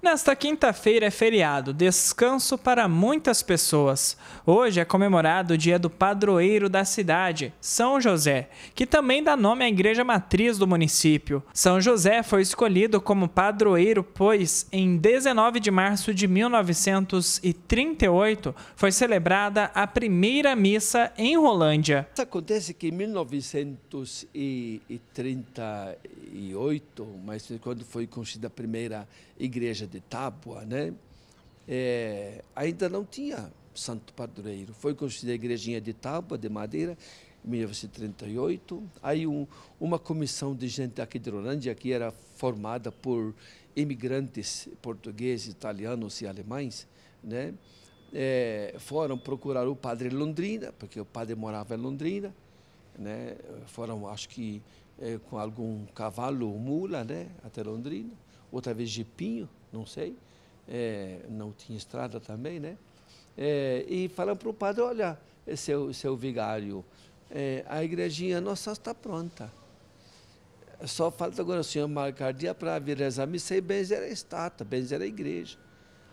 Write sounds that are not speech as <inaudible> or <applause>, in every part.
Nesta quinta-feira é feriado, descanso para muitas pessoas. Hoje é comemorado o dia do padroeiro da cidade, São José, que também dá nome à igreja matriz do município. São José foi escolhido como padroeiro pois, em 19 de março de 1938, foi celebrada a primeira missa em Rolândia. Isso acontece que em 1938, mas quando foi construída a primeira igreja de Tábua, né? É, ainda não tinha santo padroeiro. Foi construída a igrejinha de Tábua, de madeira, em 1938. Aí um, uma comissão de gente aqui de Rolândia, que era formada por imigrantes portugueses, italianos e alemães, né? É, foram procurar o padre Londrina, porque o padre morava em Londrina, né? foram, acho que, é, com algum cavalo ou mula né? até Londrina outra vez pinho, não sei, é, não tinha estrada também, né? É, e falamos para o padre, olha, seu, seu vigário, é, a igrejinha nossa está pronta. Só falta agora o senhor marcar dia para vir rezar missa e benzer a estátua, benzer a igreja.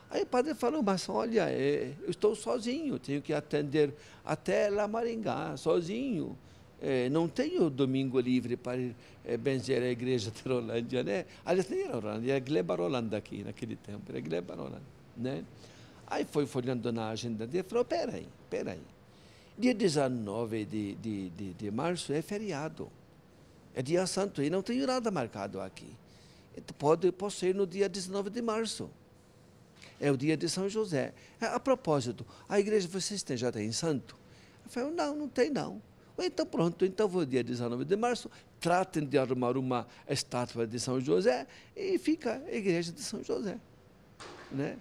Aí o padre falou, mas olha, é, eu estou sozinho, tenho que atender até lá Maringá, sozinho é, não tenho domingo livre para ir é, benzer a igreja <laughs> de Rolândia, né? Aliás, nem era Rolândia, era Gleba Rolanda aqui naquele tempo, era Gleba Rolanda, né? Aí foi folhando na agenda dele e falou, peraí, peraí, dia 19 de, de, de, de março é feriado, é dia santo e não tenho nada marcado aqui. Então, pode, posso ir no dia 19 de março. É o dia de São José. A propósito, a igreja, vocês têm, já tem santo? Eu falei, não, não tem não. Então, pronto, então vou dia 19 de março, tratem de arrumar uma estátua de São José e fica a igreja de São José. Né?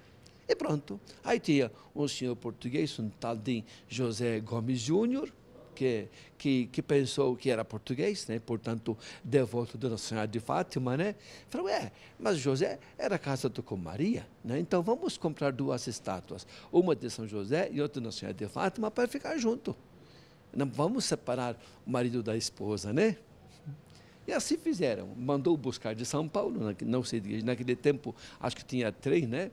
E pronto. Aí tinha um senhor português, um tal de José Gomes Júnior, que, que, que, pensou que era português, né? portanto, devoto de Nossa Senhora de Fátima, né? Falou, é, mas José era casado com Maria, né? Então vamos comprar duas estátuas, uma de São José e outra de Nossa Senhora de Fátima, para ficar junto não vamos separar o marido da esposa, né? E assim fizeram. Mandou buscar de São Paulo, não sei, naquele tempo acho que tinha três, né?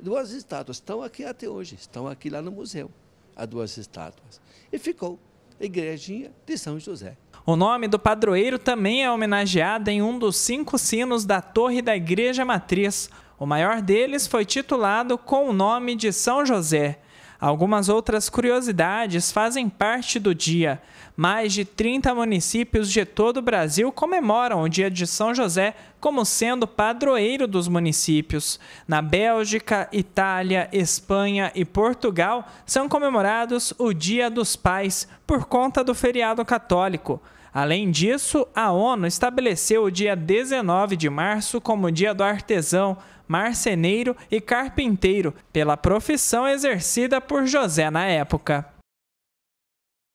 Duas estátuas estão aqui até hoje, estão aqui lá no museu, as duas estátuas. E ficou a igrejinha de São José. O nome do padroeiro também é homenageado em um dos cinco sinos da torre da igreja matriz. O maior deles foi titulado com o nome de São José. Algumas outras curiosidades fazem parte do dia. Mais de 30 municípios de todo o Brasil comemoram o Dia de São José como sendo padroeiro dos municípios. Na Bélgica, Itália, Espanha e Portugal são comemorados o Dia dos Pais por conta do feriado católico. Além disso, a ONU estabeleceu o dia 19 de março como Dia do Artesão, Marceneiro e Carpinteiro, pela profissão exercida por José na época.